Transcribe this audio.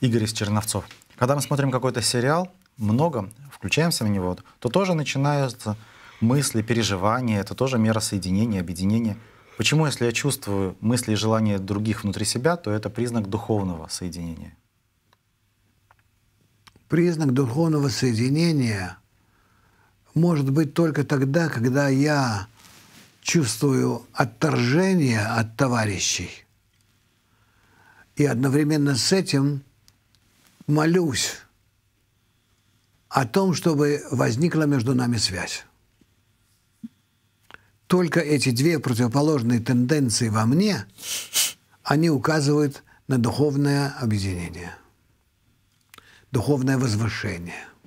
Игорь из Черновцов. Когда мы смотрим какой-то сериал, много, включаемся в него, то тоже начинаются мысли, переживания, это тоже мера соединения, объединения. Почему, если я чувствую мысли и желания других внутри себя, то это признак духовного соединения? Признак духовного соединения может быть только тогда, когда я чувствую отторжение от товарищей. И одновременно с этим молюсь о том, чтобы возникла между нами связь. Только эти две противоположные тенденции во мне, они указывают на духовное объединение, духовное возвышение –